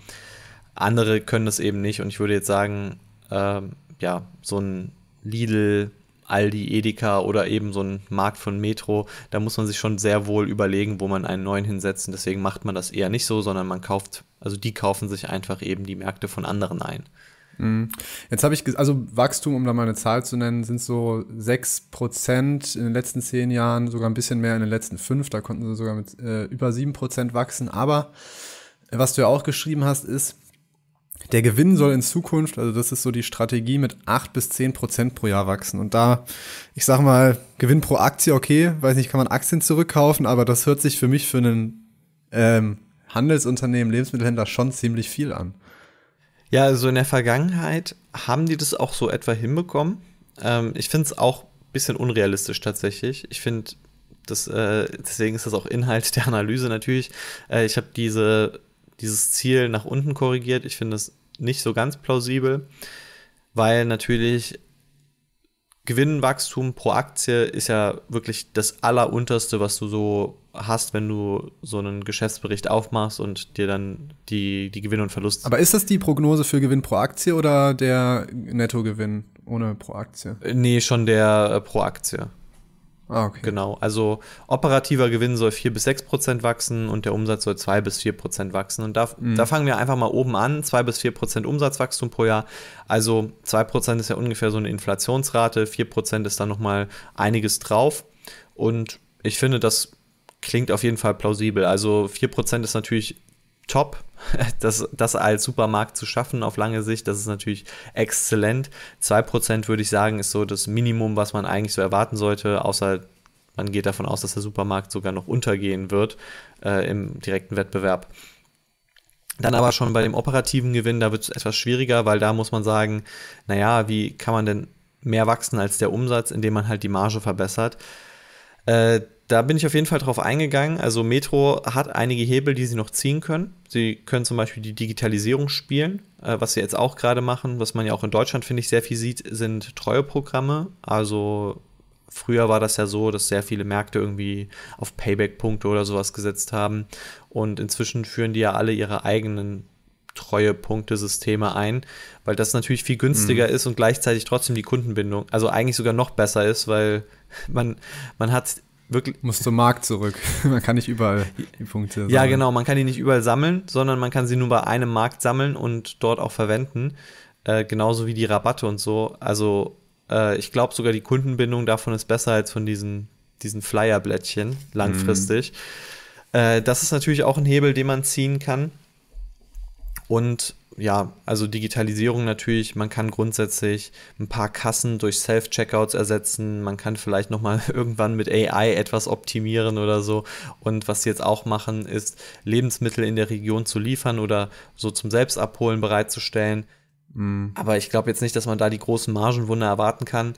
andere können das eben nicht und ich würde jetzt sagen, äh, ja, so ein Lidl, Aldi, Edeka oder eben so ein Markt von Metro, da muss man sich schon sehr wohl überlegen, wo man einen neuen hinsetzt. Und deswegen macht man das eher nicht so, sondern man kauft, also die kaufen sich einfach eben die Märkte von anderen ein. Mhm. Jetzt habe ich, also Wachstum, um da mal eine Zahl zu nennen, sind so 6% in den letzten 10 Jahren, sogar ein bisschen mehr in den letzten 5, da konnten sie sogar mit äh, über 7% wachsen. Aber äh, was du ja auch geschrieben hast, ist, der Gewinn soll in Zukunft, also das ist so die Strategie, mit 8 bis 10% pro Jahr wachsen. Und da, ich sag mal, Gewinn pro Aktie, okay, weiß nicht, kann man Aktien zurückkaufen, aber das hört sich für mich für einen ähm, Handelsunternehmen, Lebensmittelhändler schon ziemlich viel an. Ja, also in der Vergangenheit haben die das auch so etwa hinbekommen. Ähm, ich finde es auch ein bisschen unrealistisch tatsächlich. Ich finde, das, äh, deswegen ist das auch Inhalt der Analyse natürlich. Äh, ich habe diese, dieses Ziel nach unten korrigiert. Ich finde es nicht so ganz plausibel, weil natürlich Gewinnwachstum pro Aktie ist ja wirklich das Allerunterste, was du so hast, wenn du so einen Geschäftsbericht aufmachst und dir dann die, die Gewinne und Verluste. Aber ist das die Prognose für Gewinn pro Aktie oder der Nettogewinn ohne pro Aktie? Nee, schon der äh, pro Aktie. Ah, okay. Genau. Also operativer Gewinn soll 4 bis 6 Prozent wachsen und der Umsatz soll 2 bis 4 Prozent wachsen. Und da, mhm. da fangen wir einfach mal oben an. 2 bis 4 Prozent Umsatzwachstum pro Jahr. Also 2 Prozent ist ja ungefähr so eine Inflationsrate. 4 Prozent ist dann nochmal einiges drauf. Und ich finde, das klingt auf jeden Fall plausibel. Also 4 Prozent ist natürlich top. Das, das als Supermarkt zu schaffen auf lange Sicht, das ist natürlich exzellent. 2% würde ich sagen, ist so das Minimum, was man eigentlich so erwarten sollte, außer man geht davon aus, dass der Supermarkt sogar noch untergehen wird äh, im direkten Wettbewerb. Dann aber schon bei dem operativen Gewinn, da wird es etwas schwieriger, weil da muss man sagen, naja, wie kann man denn mehr wachsen als der Umsatz, indem man halt die Marge verbessert? Äh, da bin ich auf jeden Fall drauf eingegangen. Also Metro hat einige Hebel, die sie noch ziehen können. Sie können zum Beispiel die Digitalisierung spielen, äh, was sie jetzt auch gerade machen, was man ja auch in Deutschland, finde ich, sehr viel sieht, sind Treueprogramme. Also früher war das ja so, dass sehr viele Märkte irgendwie auf Payback-Punkte oder sowas gesetzt haben. Und inzwischen führen die ja alle ihre eigenen Treuepunktesysteme ein, weil das natürlich viel günstiger mhm. ist und gleichzeitig trotzdem die Kundenbindung, also eigentlich sogar noch besser ist, weil man, man hat wirklich. Muss zum Markt zurück. man kann nicht überall die Punkte sammeln. Ja, genau. Man kann die nicht überall sammeln, sondern man kann sie nur bei einem Markt sammeln und dort auch verwenden. Äh, genauso wie die Rabatte und so. Also, äh, ich glaube sogar, die Kundenbindung davon ist besser als von diesen, diesen Flyer-Blättchen langfristig. Mhm. Äh, das ist natürlich auch ein Hebel, den man ziehen kann. Und ja, also Digitalisierung natürlich, man kann grundsätzlich ein paar Kassen durch Self-Checkouts ersetzen, man kann vielleicht nochmal irgendwann mit AI etwas optimieren oder so. Und was sie jetzt auch machen, ist Lebensmittel in der Region zu liefern oder so zum Selbstabholen bereitzustellen. Mhm. Aber ich glaube jetzt nicht, dass man da die großen Margenwunder erwarten kann.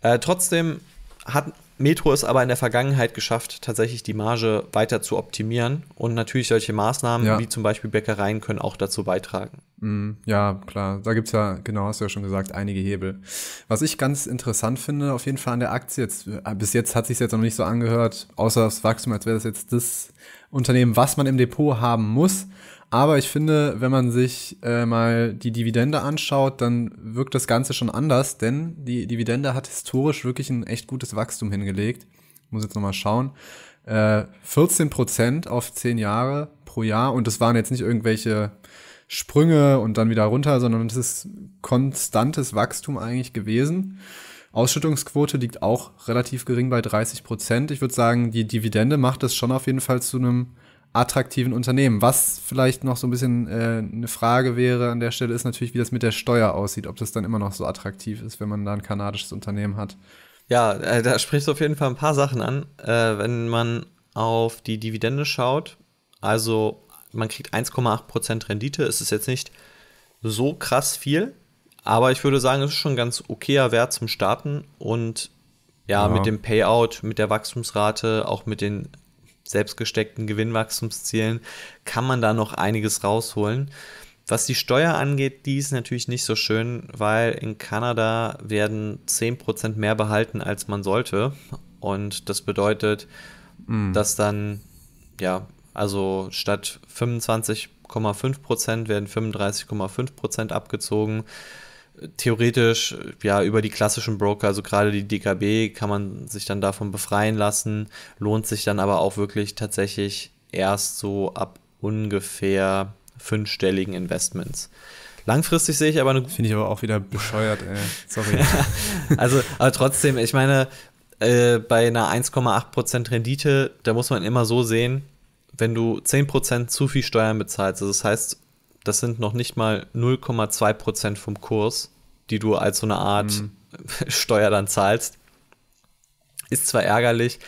Äh, trotzdem hat, Metro ist aber in der Vergangenheit geschafft, tatsächlich die Marge weiter zu optimieren. Und natürlich solche Maßnahmen ja. wie zum Beispiel Bäckereien können auch dazu beitragen. Mhm. Ja, klar. Da gibt es ja, genau, hast du ja schon gesagt, einige Hebel. Was ich ganz interessant finde, auf jeden Fall an der Aktie, jetzt, äh, bis jetzt hat sich jetzt noch nicht so angehört, außer das Wachstum, als wäre das jetzt das Unternehmen, was man im Depot haben muss. Aber ich finde, wenn man sich äh, mal die Dividende anschaut, dann wirkt das Ganze schon anders, denn die Dividende hat historisch wirklich ein echt gutes Wachstum hingelegt. Ich muss jetzt nochmal schauen. Äh, 14 Prozent auf 10 Jahre pro Jahr und das waren jetzt nicht irgendwelche Sprünge und dann wieder runter, sondern es ist konstantes Wachstum eigentlich gewesen. Ausschüttungsquote liegt auch relativ gering bei 30 Prozent. Ich würde sagen, die Dividende macht das schon auf jeden Fall zu einem attraktiven Unternehmen. Was vielleicht noch so ein bisschen äh, eine Frage wäre an der Stelle, ist natürlich, wie das mit der Steuer aussieht, ob das dann immer noch so attraktiv ist, wenn man da ein kanadisches Unternehmen hat. Ja, äh, da sprichst du auf jeden Fall ein paar Sachen an. Äh, wenn man auf die Dividende schaut, also man kriegt 1,8% Rendite, es ist jetzt nicht so krass viel, aber ich würde sagen, es ist schon ein ganz okayer Wert zum Starten und ja, ja. mit dem Payout, mit der Wachstumsrate, auch mit den selbstgesteckten Gewinnwachstumszielen kann man da noch einiges rausholen. Was die Steuer angeht, die ist natürlich nicht so schön, weil in Kanada werden 10% mehr behalten, als man sollte. Und das bedeutet, mm. dass dann, ja, also statt 25,5% werden 35,5% abgezogen theoretisch ja über die klassischen Broker, also gerade die DKB, kann man sich dann davon befreien lassen, lohnt sich dann aber auch wirklich tatsächlich erst so ab ungefähr fünfstelligen Investments. Langfristig sehe ich aber eine. Finde ich aber auch wieder bescheuert, ey. Sorry. also, aber trotzdem, ich meine, äh, bei einer 1,8% Rendite, da muss man immer so sehen, wenn du 10% zu viel Steuern bezahlst, also das heißt, das sind noch nicht mal 0,2 Prozent vom Kurs, die du als so eine Art mhm. Steuer dann zahlst. Ist zwar ärgerlich,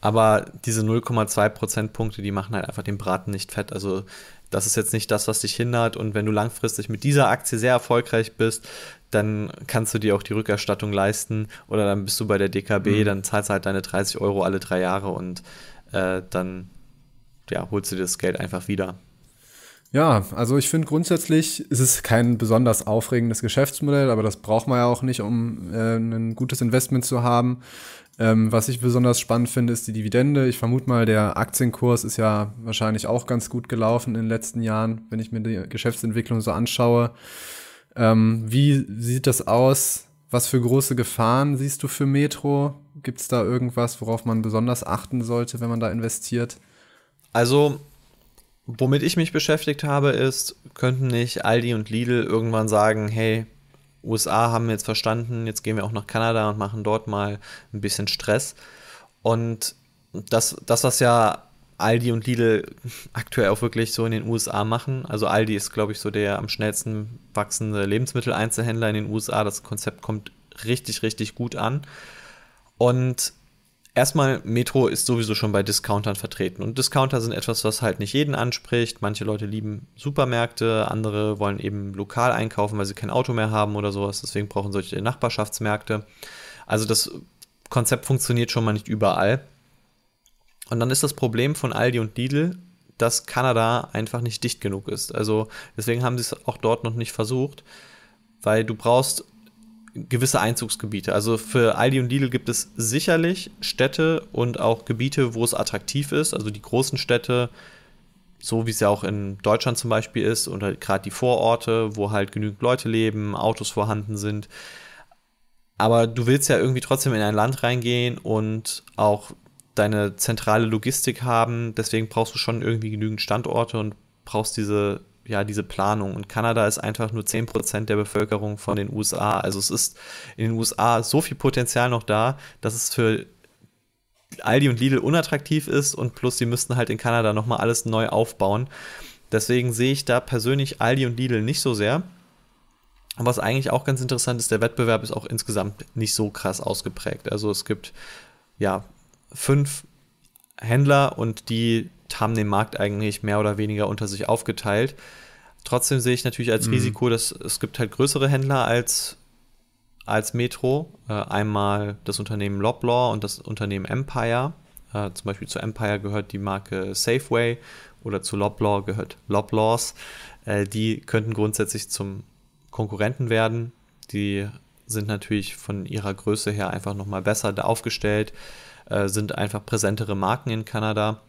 aber diese 0,2 Prozentpunkte, die machen halt einfach den Braten nicht fett. Also das ist jetzt nicht das, was dich hindert. Und wenn du langfristig mit dieser Aktie sehr erfolgreich bist, dann kannst du dir auch die Rückerstattung leisten. Oder dann bist du bei der DKB, mhm. dann zahlst du halt deine 30 Euro alle drei Jahre und äh, dann ja, holst du dir das Geld einfach wieder. Ja, also ich finde grundsätzlich ist es kein besonders aufregendes Geschäftsmodell, aber das braucht man ja auch nicht, um äh, ein gutes Investment zu haben. Ähm, was ich besonders spannend finde, ist die Dividende. Ich vermute mal, der Aktienkurs ist ja wahrscheinlich auch ganz gut gelaufen in den letzten Jahren, wenn ich mir die Geschäftsentwicklung so anschaue. Ähm, wie sieht das aus? Was für große Gefahren siehst du für Metro? Gibt es da irgendwas, worauf man besonders achten sollte, wenn man da investiert? Also womit ich mich beschäftigt habe, ist, könnten nicht Aldi und Lidl irgendwann sagen, hey, USA haben wir jetzt verstanden, jetzt gehen wir auch nach Kanada und machen dort mal ein bisschen Stress. Und das, das was ja Aldi und Lidl aktuell auch wirklich so in den USA machen. Also Aldi ist, glaube ich, so der am schnellsten wachsende Lebensmitteleinzelhändler in den USA. Das Konzept kommt richtig, richtig gut an. Und erstmal, Metro ist sowieso schon bei Discountern vertreten. Und Discounter sind etwas, was halt nicht jeden anspricht. Manche Leute lieben Supermärkte, andere wollen eben lokal einkaufen, weil sie kein Auto mehr haben oder sowas. Deswegen brauchen solche Nachbarschaftsmärkte. Also das Konzept funktioniert schon mal nicht überall. Und dann ist das Problem von Aldi und Lidl, dass Kanada einfach nicht dicht genug ist. Also deswegen haben sie es auch dort noch nicht versucht, weil du brauchst gewisse Einzugsgebiete. Also für Aldi und Lidl gibt es sicherlich Städte und auch Gebiete, wo es attraktiv ist. Also die großen Städte, so wie es ja auch in Deutschland zum Beispiel ist, oder gerade die Vororte, wo halt genügend Leute leben, Autos vorhanden sind. Aber du willst ja irgendwie trotzdem in ein Land reingehen und auch deine zentrale Logistik haben. Deswegen brauchst du schon irgendwie genügend Standorte und brauchst diese ja, diese Planung. Und Kanada ist einfach nur 10% der Bevölkerung von den USA. Also es ist in den USA so viel Potenzial noch da, dass es für Aldi und Lidl unattraktiv ist und plus sie müssten halt in Kanada nochmal alles neu aufbauen. Deswegen sehe ich da persönlich Aldi und Lidl nicht so sehr. Und was eigentlich auch ganz interessant ist, der Wettbewerb ist auch insgesamt nicht so krass ausgeprägt. Also es gibt ja fünf Händler und die haben den Markt eigentlich mehr oder weniger unter sich aufgeteilt. Trotzdem sehe ich natürlich als mhm. Risiko, dass es gibt halt größere Händler als, als Metro. Äh, einmal das Unternehmen Loblaw und das Unternehmen Empire. Äh, zum Beispiel zu Empire gehört die Marke Safeway oder zu Loblaw gehört Loblaws. Äh, die könnten grundsätzlich zum Konkurrenten werden. Die sind natürlich von ihrer Größe her einfach nochmal besser aufgestellt, äh, sind einfach präsentere Marken in Kanada.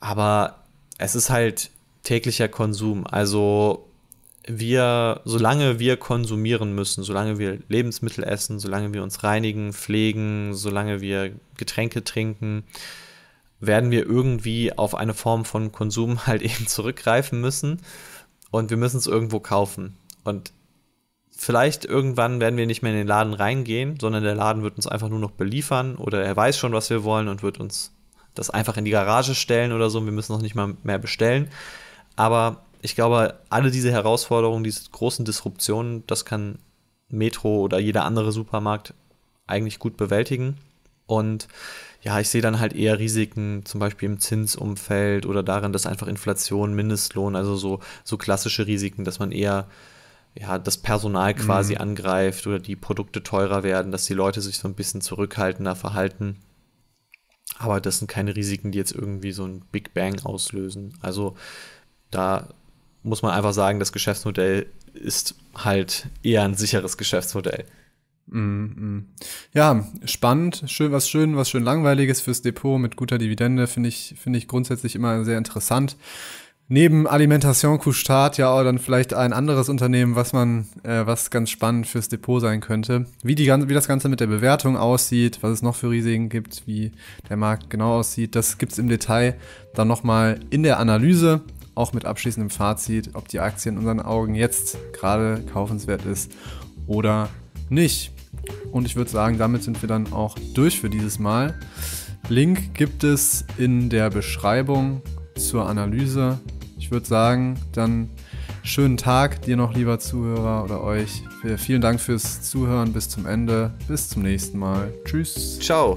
Aber es ist halt täglicher Konsum. Also wir, solange wir konsumieren müssen, solange wir Lebensmittel essen, solange wir uns reinigen, pflegen, solange wir Getränke trinken, werden wir irgendwie auf eine Form von Konsum halt eben zurückgreifen müssen und wir müssen es irgendwo kaufen. Und vielleicht irgendwann werden wir nicht mehr in den Laden reingehen, sondern der Laden wird uns einfach nur noch beliefern oder er weiß schon, was wir wollen und wird uns das einfach in die Garage stellen oder so. Wir müssen noch nicht mal mehr bestellen. Aber ich glaube, alle diese Herausforderungen, diese großen Disruptionen, das kann Metro oder jeder andere Supermarkt eigentlich gut bewältigen. Und ja, ich sehe dann halt eher Risiken, zum Beispiel im Zinsumfeld oder darin, dass einfach Inflation, Mindestlohn, also so, so klassische Risiken, dass man eher ja, das Personal quasi mhm. angreift oder die Produkte teurer werden, dass die Leute sich so ein bisschen zurückhaltender verhalten. Aber das sind keine Risiken, die jetzt irgendwie so ein Big Bang auslösen. Also da muss man einfach sagen, das Geschäftsmodell ist halt eher ein sicheres Geschäftsmodell. Mhm, mhm. Ja, spannend, schön, was schön, was schön langweiliges fürs Depot mit guter Dividende finde ich, finde ich grundsätzlich immer sehr interessant neben Alimentation Couchard ja auch dann vielleicht ein anderes Unternehmen, was man, äh, was ganz spannend fürs Depot sein könnte. Wie, die, wie das Ganze mit der Bewertung aussieht, was es noch für Risiken gibt, wie der Markt genau aussieht, das gibt es im Detail dann nochmal in der Analyse, auch mit abschließendem Fazit, ob die Aktie in unseren Augen jetzt gerade kaufenswert ist oder nicht. Und ich würde sagen, damit sind wir dann auch durch für dieses Mal. Link gibt es in der Beschreibung zur Analyse ich würde sagen, dann schönen Tag dir noch, lieber Zuhörer oder euch. Vielen Dank fürs Zuhören bis zum Ende. Bis zum nächsten Mal. Tschüss. Ciao.